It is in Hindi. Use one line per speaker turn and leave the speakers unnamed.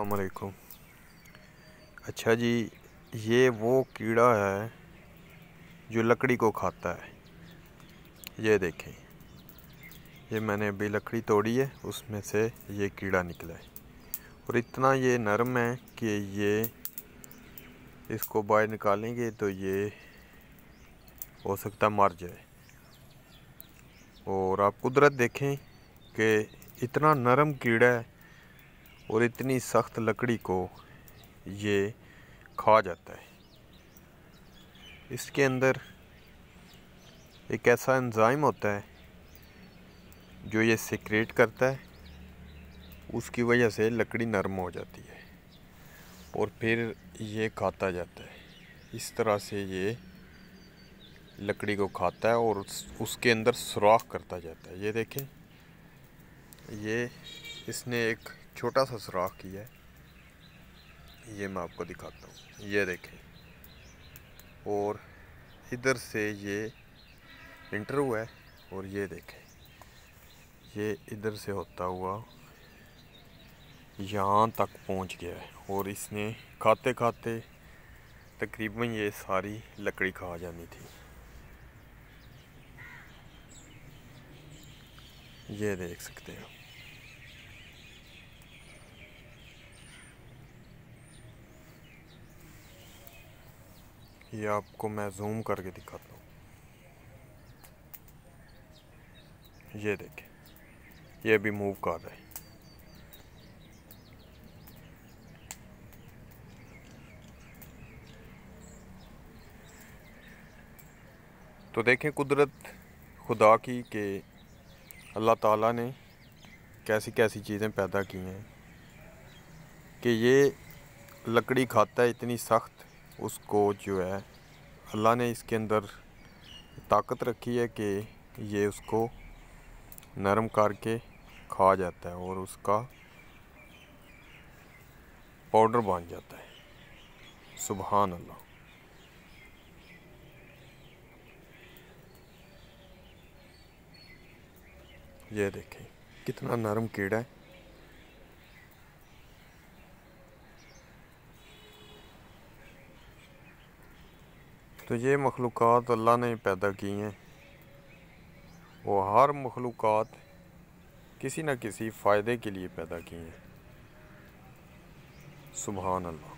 अलकुम अच्छा जी ये वो कीड़ा है जो लकड़ी को खाता है ये देखें ये मैंने अभी लकड़ी तोड़ी है उसमें से ये कीड़ा निकला है और इतना ये नरम है कि ये इसको बाहर निकालेंगे तो ये हो सकता मर जाए और आप कुदरत देखें कि इतना नरम कीड़ा है और इतनी सख्त लकड़ी को ये खा जाता है इसके अंदर एक ऐसा एंजाइम होता है जो ये सिक्रेट करता है उसकी वजह से लकड़ी नरम हो जाती है और फिर ये खाता जाता है इस तरह से ये लकड़ी को खाता है और उसके अंदर सुराख करता जाता है ये देखें ये इसने एक छोटा सा सुराख किया है ये मैं आपको दिखाता हूँ ये देखें और इधर से ये इंटर हुआ है और ये देखें ये इधर से होता हुआ यहाँ तक पहुँच गया है और इसने खाते खाते तकरीबन ये सारी लकड़ी खा जानी थी ये देख सकते हैं ये आपको मैं जूम करके दिखाता हूँ ये देखें ये अभी मूव कर रहा है तो देखें कुदरत खुदा की कि अल्लाह ताला ने कैसी कैसी चीज़ें पैदा की हैं कि ये लकड़ी खाता है इतनी सख्त उसको जो है अल्लाह ने इसके अंदर ताकत रखी है कि ये उसको नरम करके खा जाता है और उसका पाउडर बन जाता है सुबहान अल्लाह ये देखें कितना नरम कीड़ा है तो ये मखलूक अल्लाह ने पैदा की हैं वो हर मखलूक किसी न किसी फ़ायदे के लिए पैदा की हैं सुबहान अल्लाह